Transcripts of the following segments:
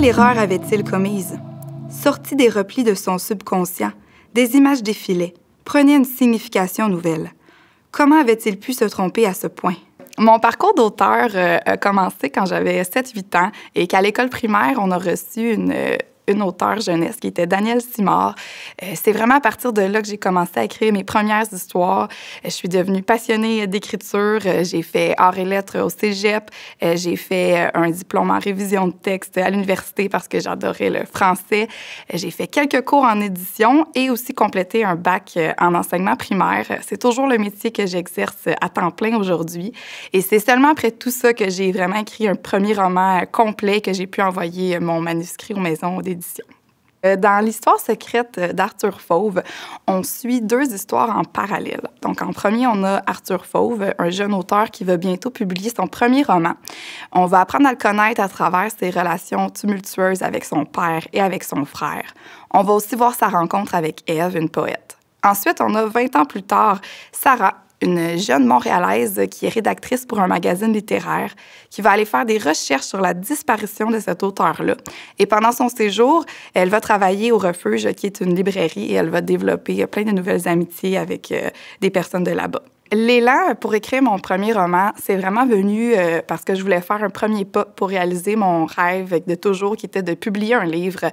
Quelle erreur avait-il commise? Sorti des replis de son subconscient, des images défilaient, prenaient une signification nouvelle. Comment avait-il pu se tromper à ce point? Mon parcours d'auteur euh, a commencé quand j'avais 7-8 ans et qu'à l'école primaire, on a reçu une, euh, une auteure jeunesse qui était Danielle Simard. Euh, c'est vraiment à partir de là que j'ai commencé à écrire mes premières histoires. Euh, je suis devenue passionnée d'écriture. Euh, j'ai fait arts et lettres au cégep. j'ai fait un diplôme en révision de texte à l'université parce que j'adorais le français. j'ai fait quelques cours en édition et aussi complété un bac en enseignement primaire. C'est toujours le métier que j'exerce à temps plein aujourd'hui. Et c'est seulement après tout ça que j'ai vraiment écrit un premier roman complet que j'ai pu envoyer mon manuscrit aux maisons d'édition euh, dans l'histoire secrète euh, d'Arthur Fauve, on suit deux histoires en parallèle. Donc, en premier, on a Arthur Fauve, un jeune auteur qui va bientôt publier son premier roman. On va apprendre à le connaître à travers ses relations tumultueuses avec son père et avec son frère. On va aussi voir sa rencontre avec Eve, une poète. Ensuite, on a 20 ans plus tard Sarah, une jeune Montréalaise qui est rédactrice pour un magazine littéraire, qui va aller faire des recherches sur la disparition de cet auteur-là. Et pendant son séjour, elle va travailler au Refuge, qui est une librairie, et elle va développer plein de nouvelles amitiés avec euh, des personnes de là-bas. L'élan pour écrire mon premier roman, c'est vraiment venu euh, parce que je voulais faire un premier pas pour réaliser mon rêve de toujours qui était de publier un livre.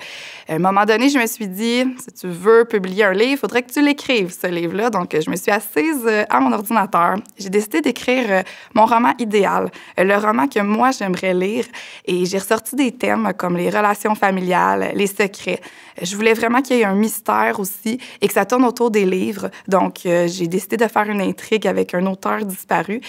À un moment donné, je me suis dit, si tu veux publier un livre, il faudrait que tu l'écrives, ce livre-là. Donc, je me suis assise euh, à mon ordinateur. J'ai décidé d'écrire euh, mon roman idéal, le roman que moi, j'aimerais lire. Et j'ai ressorti des thèmes comme les relations familiales, les secrets. Je voulais vraiment qu'il y ait un mystère aussi et que ça tourne autour des livres. Donc, j'ai décidé de faire une intrigue avec un auteur disparu.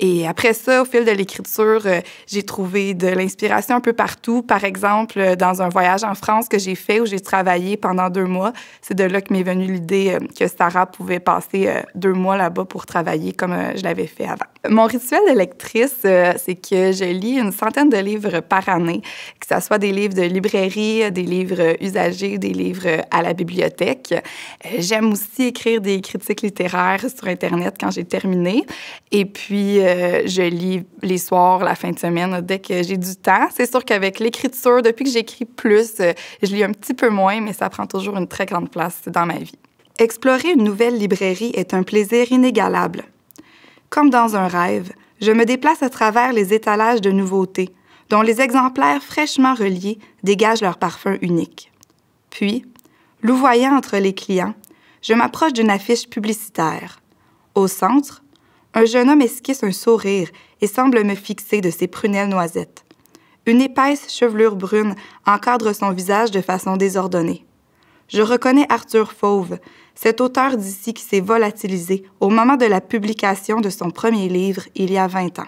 Et après ça, au fil de l'écriture, euh, j'ai trouvé de l'inspiration un peu partout. Par exemple, euh, dans un voyage en France que j'ai fait où j'ai travaillé pendant deux mois, c'est de là que m'est venue l'idée euh, que Sarah pouvait passer deux mois là-bas pour travailler comme je l'avais fait avant. Mon rituel de lectrice, c'est que je lis une centaine de livres par année, que ce soit des livres de librairie, des livres usagés, des livres à la bibliothèque. J'aime aussi écrire des critiques littéraires sur Internet quand j'ai terminé. Et puis, euh, je lis les soirs, la fin de semaine, dès que j'ai du temps. C'est sûr qu'avec l'écriture, depuis que j'écris plus, euh, je lis un petit peu moins, mais ça prend toujours une très grande place dans ma vie. Explorer une nouvelle librairie est un plaisir inégalable. Comme dans un rêve, je me déplace à travers les étalages de nouveautés, dont les exemplaires fraîchement reliés dégagent leur parfum unique. Puis, louvoyant entre les clients, je m'approche d'une affiche publicitaire. Au centre, un jeune homme esquisse un sourire et semble me fixer de ses prunelles noisettes. Une épaisse chevelure brune encadre son visage de façon désordonnée. Je reconnais Arthur Fauve, cet auteur d'ici qui s'est volatilisé au moment de la publication de son premier livre il y a 20 ans.